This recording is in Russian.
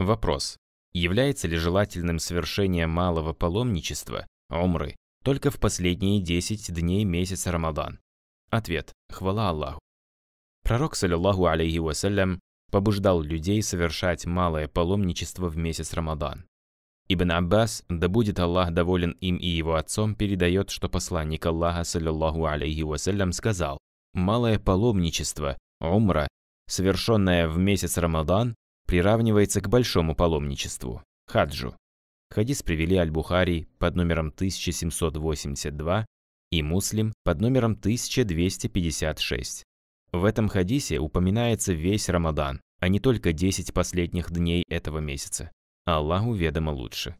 Вопрос. Является ли желательным совершение малого паломничества, умры только в последние 10 дней месяца Рамадан? Ответ. Хвала Аллаху. Пророк, саллиллаху алейхи вассалям, побуждал людей совершать малое паломничество в месяц Рамадан. Ибн Аббас, да будет Аллах доволен им и его отцом, передает, что посланник Аллаха, саллиллаху алейхи вассалям, сказал, «Малое паломничество, умра, совершенное в месяц Рамадан, приравнивается к большому паломничеству – хаджу. Хадис привели Аль-Бухари под номером 1782 и Муслим под номером 1256. В этом хадисе упоминается весь Рамадан, а не только 10 последних дней этого месяца. Аллаху ведомо лучше.